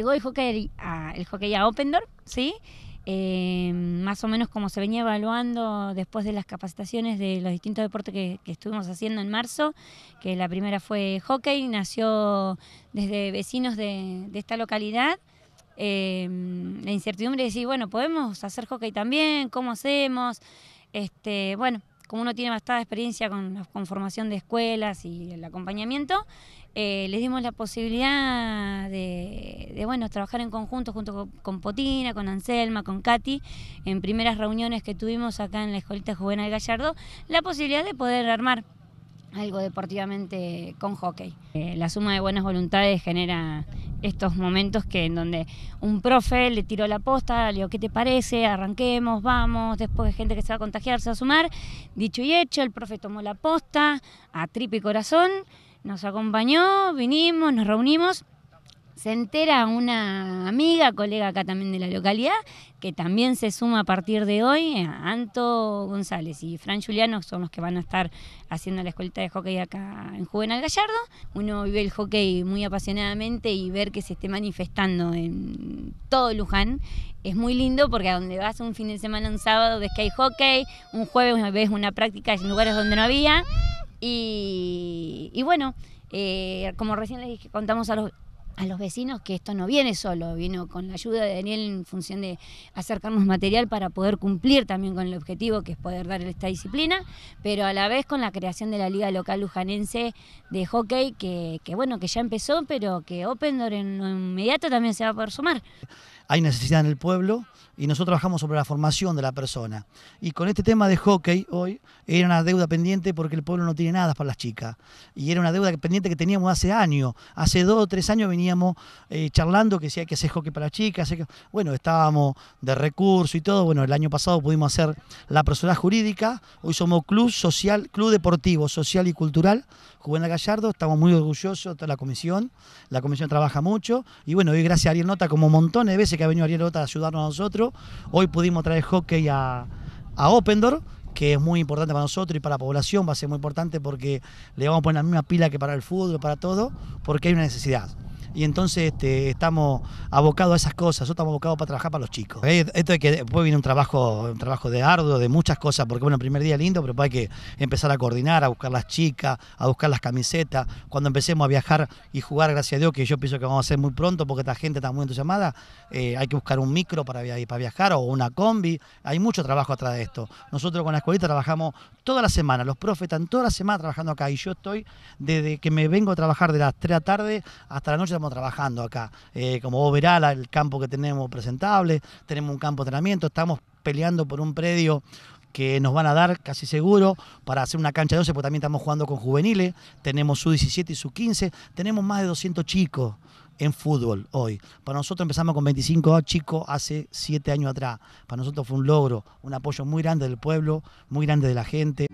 Llegó el hockey a, el hockey a ¿sí? Em, más o menos como se venía evaluando después de las capacitaciones de los distintos deportes que, estuvimos haciendo en marzo, que la primera fue hockey, nació desde vecinos de, esta localidad. Em, la incertidumbre de decir, bueno, podemos hacer hockey también, ¿cómo hacemos? Este, bueno, como uno tiene bastada experiencia con la conformación de escuelas y el acompañamiento, eh, les dimos la posibilidad de, bueno, trabajar en conjunto junto con, Potina, con Anselma, con Katy, en primeras reuniones que tuvimos acá en la Escolita Juvenal Gallardo, la posibilidad de poder armar algo deportivamente con hockey. Eh, la suma de buenas voluntades genera estos momentos que en donde un profe le tiró la posta, le dijo, ¿qué te parece? Arranquemos, vamos, después hay gente que se va a contagiar, se va a sumar. Dicho y hecho, el profe tomó la posta a tripe y corazón, nos acompañó, vinimos, nos reunimos se entera una amiga, colega acá también de la localidad, que también se suma a partir de hoy. Anto González y Fran Juliano son los que van a estar haciendo la escuelita de hockey acá en Juvenal Gallardo. Uno vive el hockey muy apasionadamente y ver que se esté manifestando en todo Luján es muy lindo porque a donde vas un fin de semana, un sábado, ves que hay hockey, un jueves ves una práctica en lugares donde no había. Y, bueno, eh, como recién les contamos a los a los vecinos que esto no viene solo, vino con la ayuda de Daniel en función de acercarnos material para poder cumplir también con el objetivo que es poder dar esta disciplina, pero a la vez con la creación de la Liga Local Lujanense de Hockey, que, que bueno, que ya empezó, pero que Open Door en lo inmediato también se va a poder sumar hay necesidad en el pueblo y nosotros trabajamos sobre la formación de la persona. Y con este tema de hockey hoy era una deuda pendiente porque el pueblo no tiene nada para las chicas. Y era una deuda pendiente que teníamos hace años. Hace dos o tres años veníamos eh, charlando que si hay que hacer hockey para las chicas. Bueno, estábamos de recurso y todo. Bueno, el año pasado pudimos hacer la persona jurídica. Hoy somos club social, club deportivo, social y cultural. Juvenal Gallardo, estamos muy orgullosos de la comisión. La comisión trabaja mucho. Y bueno, hoy gracias a Ariel Nota, como montones de veces que ha venido Ariel a ayudarnos a nosotros. Hoy pudimos traer hockey a, a Opendor, que es muy importante para nosotros y para la población, va a ser muy importante porque le vamos a poner la misma pila que para el fútbol, para todo, porque hay una necesidad y entonces este, estamos abocados a esas cosas, nosotros estamos abocados para trabajar para los chicos. Eh, esto es que después viene un trabajo, trabajo de arduo, de muchas cosas, porque bueno, el primer día lindo, pero hay que empezar a coordinar, a buscar las chicas, a buscar las camisetas, cuando empecemos a viajar y jugar, gracias a Dios, que yo pienso que vamos a hacer muy pronto, porque esta gente está muy entusiasmada, eh, hay que buscar un micro para, viajar o una combi, hay mucho trabajo atrás de esto. Nosotros con la escuelita trabajamos toda la semana, los profes están toda la semana trabajando acá y yo estoy desde que me vengo a trabajar de las 3 de la tarde hasta la noche trabajando acá. Eh, como vos verás, el campo que tenemos presentable, tenemos un campo de entrenamiento, estamos peleando por un predio que nos van a dar casi seguro para hacer una cancha de 12, porque también estamos jugando con juveniles, tenemos su 17 y su 15, tenemos más de 200 chicos en fútbol hoy. Para nosotros empezamos con 25 chicos hace 7 años atrás. Para nosotros fue un logro, un apoyo muy grande del pueblo, muy grande de la gente.